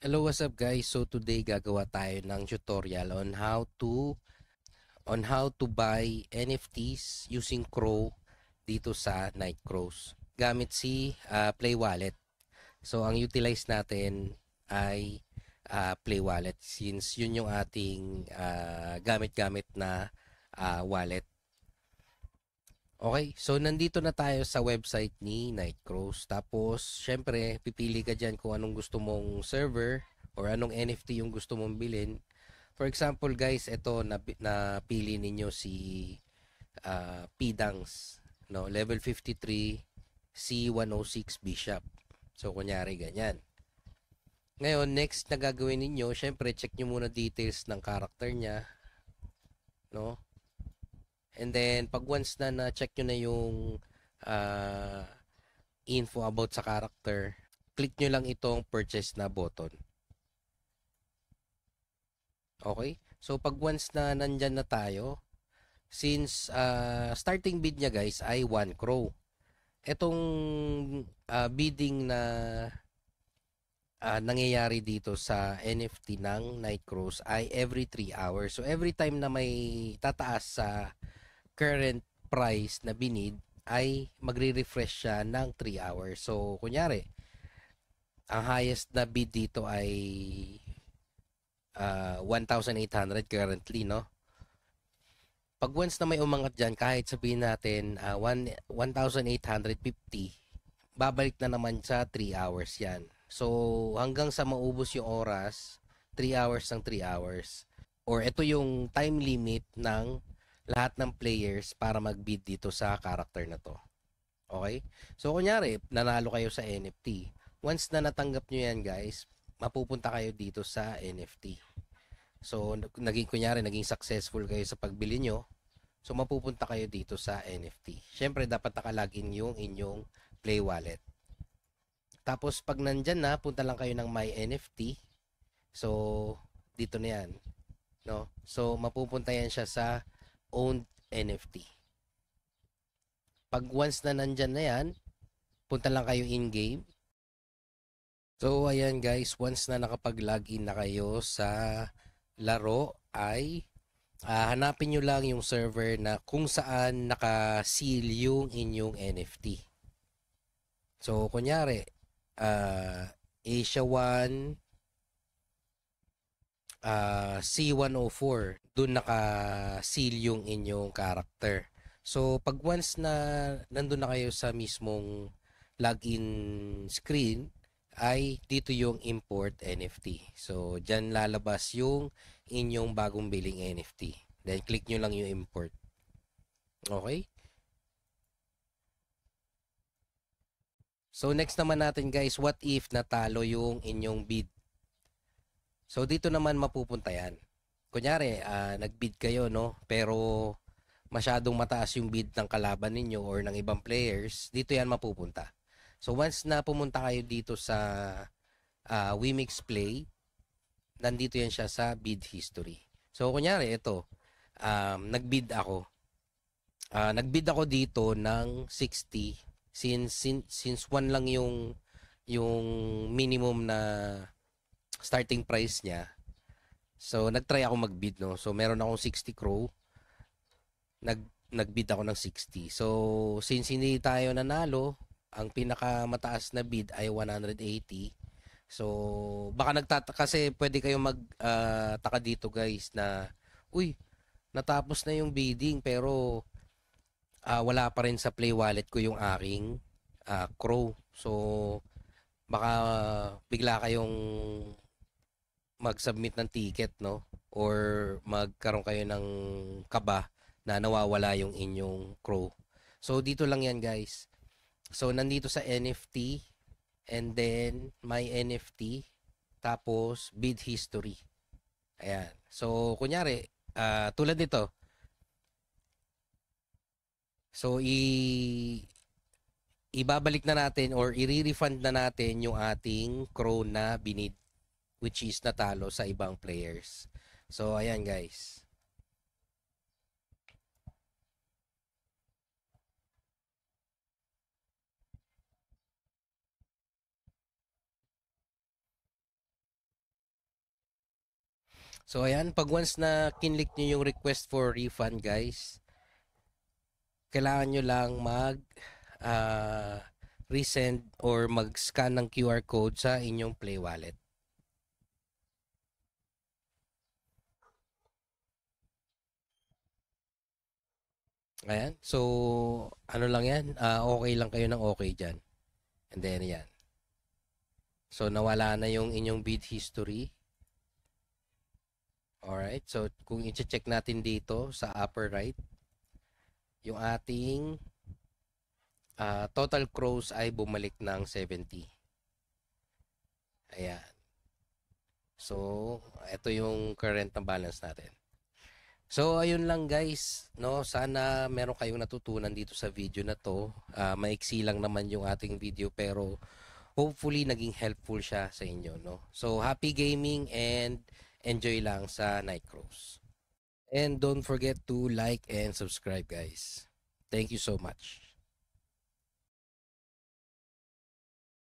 Hello, what's up guys? So today gagawa tayo ng tutorial on how to on how to buy NFTs using Crow dito sa Nightcrows gamit si uh, Play Wallet. So ang utilize natin ay uh, Play Wallet since yun yung ating ah, gamit-gamit uh, na uh, wallet. Okay, so nandito na tayo sa website ni Nightcrows. Tapos, syempre, pipili ka dyan kung anong gusto mong server or anong NFT yung gusto mong bilhin. For example, guys, ito, na, napili ninyo si uh, ah, Pidangs, no? level 53, C106 Bishop. So, kunyari, ganyan. Ngayon, next na gagawin ninyo, syempre, check nyo muna details ng character niya. No? And then, pag once na na-check nyo na yung uh, info about sa character, click nyo lang itong purchase na button. Okay? So, pag once na nandyan na tayo, since uh, starting bid niya guys ay 1 crow. Itong uh, bidding na uh, nangyayari dito sa NFT ng Night Crows ay every 3 hours. So, every time na may tataas sa uh, current price na binid ay magre-refresh siya ng 3 hours. So, kunyari, ang highest na bid dito ay uh, ah, 1,800 currently, no? Pag once na may umangat dyan, kahit sabihin natin uh, ah, 1,850, babalik na naman sa 3 hours yan. So, hanggang sa maubos yung oras, 3 hours ng 3 hours. Or ito yung time limit ng lahat ng players para mag-bid dito sa character na to. Okay? So, kunyari, nanalo kayo sa NFT. Once na natanggap nyo yan, guys, mapupunta kayo dito sa NFT. So, naging, kunyari, naging successful kayo sa pagbili nyo. So, mapupunta kayo dito sa NFT. Siyempre, dapat nakalagin yung inyong Play Wallet. Tapos, pag nandyan na, punta lang kayo ng My NFT. So, dito na yan. No? So, mapupunta yan siya sa owned NFT. Pag once na nandyan na yan, punta lang kayo in-game. So, ayan guys, once na nakapag-login na kayo sa laro ay uh, hanapin nyo lang yung server na kung saan naka-seal yung inyong NFT. So, kunyari, uh, Asia 1, uh, C104, doon naka-seal yung inyong character. So, pag once na nandun na kayo sa mismong login screen, ay dito yung import NFT. So, dyan lalabas yung inyong bagong billing NFT. Then, click nyo lang yung import. Okay? So, next naman natin guys, what if natalo yung inyong bid So dito naman mapupunta yan. Kunyari, uh, nag-bid kayo, no? Pero masyadong mataas yung bid ng kalaban ninyo or ng ibang players, dito yan mapupunta. So once na pumunta kayo dito sa uh, Wemix Play, nandito yan siya sa bid history. So kunyari, ito, um, nag-bid ako. Uh, nag-bid ako dito ng 60 since, since, since one lang yung yung minimum na starting price niya. So, nagtry ako mag-bid, no? So, meron akong 60 crow. Nag, nagbid ako ng 60. So, since hindi tayo nanalo, ang pinakamataas na bid ay 180. So, baka nagtataka kasi pwede kayong magtaka ah, uh, dito guys na, uy, natapos na yung bidding pero uh, wala pa rin sa play wallet ko yung aking uh, crow. So, baka bigla kayong mag-submit ng ticket, no? Or magkaroon kayo ng kaba na nawawala yung inyong crow. So, dito lang yan, guys. So, nandito sa NFT and then my NFT tapos bid history. Ayan. So, kunyari, uh, tulad nito. So, i ibabalik na natin or i-refund na natin yung ating crow na binid which is natalo sa ibang players. So, ayan guys. So, ayan. Pag once na kinlik nyo yung request for refund, guys, kailangan nyo lang mag uh, resend or mag-scan ng QR code sa inyong Play Wallet. Ayan. So, ano lang yan? Uh, okay lang kayo ng okay dyan. And then, yan. So, nawala na yung inyong bid history. Alright. So, kung i-check natin dito sa upper right, yung ating uh, total crows ay bumalik ng 70. Ayan. So, ito yung current na balance natin. So ayun lang guys, no? Sana meron kayong natutunan dito sa video na 'to. Uh, maiksi lang naman yung ating video pero hopefully naging helpful siya sa inyo, no? So happy gaming and enjoy lang sa Night Cross. And don't forget to like and subscribe guys. Thank you so much.